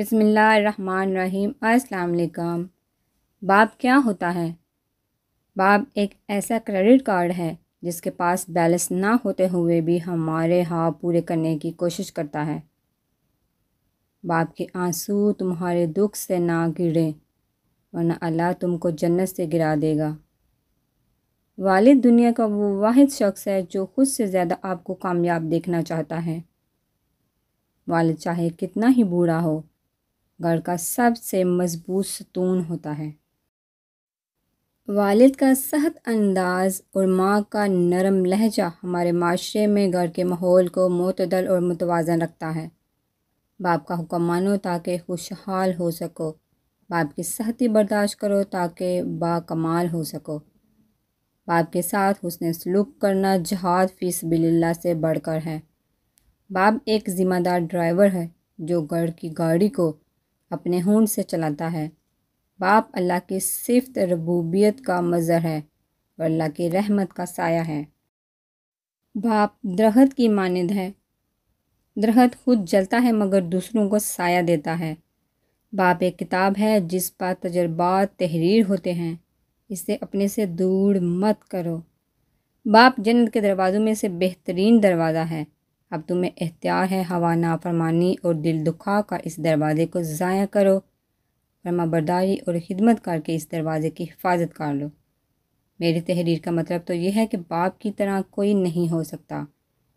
बिसमीम अस्सलाम बाप क्या होता है बाप एक ऐसा क्रेडिट कार्ड है जिसके पास बैलेंस ना होते हुए भी हमारे हाँ पूरे करने की कोशिश करता है बाप के आंसू तुम्हारे दुख से ना गिरे वरना अल्लाह तुमको जन्नत से गिरा देगा वालिद दुनिया का वो वाहिद शख्स है जो खुद से ज़्यादा आपको कामयाब देखना चाहता है वालिद चाहे कितना ही बूढ़ा हो घर का सबसे मजबूत सतून होता है वालिद का सहत अंदाज और माँ का नरम लहजा हमारे माशरे में घर के माहौल को मतदल और मुतवाजन रखता है बाप का हुक्म मानो ताकि खुशहाल हो सको बाप की सहती बर्दाश्त करो ताकि बाकमाल हो सको बाप के साथ उसने सलूक करना जहाद फीस बिल्ला से बढ़कर है बाप एक ज़िम्मेदार ड्राइवर है जो घर की गाड़ी को अपने होंड से चलाता है बाप अल्लाह की सिफत रबूबियत का मज़र है और अल्लाह की रहमत का साया है बाप दरहत की मानद है दरहत खुद जलता है मगर दूसरों को साया देता है बाप एक किताब है जिस पर तजर्बात तहरीर होते हैं इसे अपने से दूर मत करो बाप जन्नत के दरवाज़ों में से बेहतरीन दरवाज़ा है अब तुम्हें इख्तियार है हवा नाफरमानी और दिल दुखा का इस दरवाज़े को ज़ाया करो फरमा बरदारी और खिदमत करके इस दरवाज़े की हिफाजत कर लो मेरी तहरीर का मतलब तो यह है कि बाप की तरह कोई नहीं हो सकता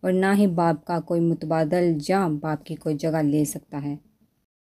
और ना ही बाप का कोई मुतबादल या बाप की कोई जगह ले सकता है